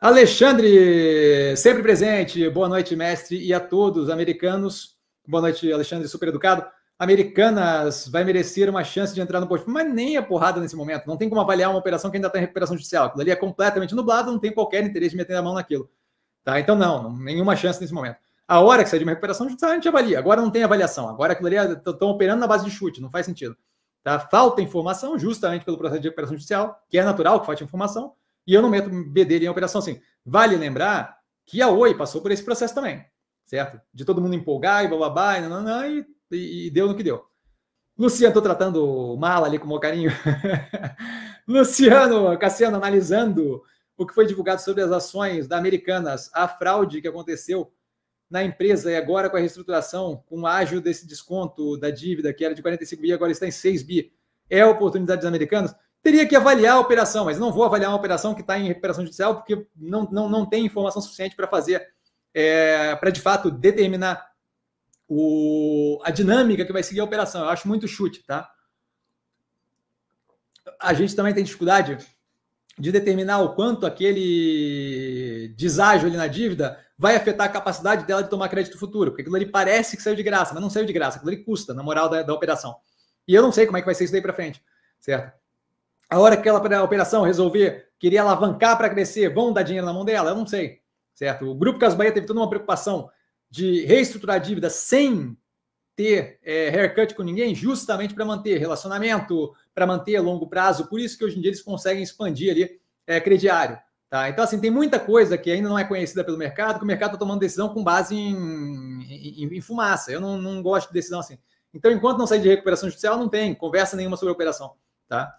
Alexandre, sempre presente. Boa noite, mestre, e a todos americanos. Boa noite, Alexandre, super educado. Americanas vai merecer uma chance de entrar no posto, mas nem a porrada nesse momento. Não tem como avaliar uma operação que ainda está em recuperação judicial. Aquilo ali é completamente nublado, não tem qualquer interesse de meter a mão naquilo. Tá? Então, não, nenhuma chance nesse momento. A hora que sair de uma recuperação judicial, a gente avalia. Agora não tem avaliação. Agora aquilo ali estão é, operando na base de chute, não faz sentido. Tá? Falta informação, justamente pelo processo de recuperação judicial, que é natural que falte informação e eu não meto bedelho em operação assim. Vale lembrar que a Oi passou por esse processo também, certo? De todo mundo empolgar e bababá e, nananã, e, e, e deu no que deu. Luciano, estou tratando mala ali com o meu carinho. Luciano, Cassiano, analisando o que foi divulgado sobre as ações da Americanas, a fraude que aconteceu na empresa e agora com a reestruturação, com o ágio desse desconto da dívida que era de 45 bi, agora está em 6 bi, é oportunidade dos americanos? teria que avaliar a operação, mas não vou avaliar uma operação que está em recuperação judicial, porque não, não, não tem informação suficiente para fazer, é, para de fato determinar o, a dinâmica que vai seguir a operação. Eu acho muito chute, tá? A gente também tem dificuldade de determinar o quanto aquele deságio ali na dívida vai afetar a capacidade dela de tomar crédito futuro, porque aquilo ali parece que saiu de graça, mas não saiu de graça, aquilo ali custa na moral da, da operação. E eu não sei como é que vai ser isso daí para frente, certo? a hora que ela, a operação resolver, queria alavancar para crescer, vão dar dinheiro na mão dela? Eu não sei, certo? O Grupo Casas Bahia teve toda uma preocupação de reestruturar a dívida sem ter é, haircut com ninguém, justamente para manter relacionamento, para manter longo prazo. Por isso que hoje em dia eles conseguem expandir ali é, crediário. Tá? Então, assim, tem muita coisa que ainda não é conhecida pelo mercado, que o mercado está tomando decisão com base em, em, em fumaça. Eu não, não gosto de decisão assim. Então, enquanto não sair de recuperação judicial, não tem conversa nenhuma sobre a operação. Tá?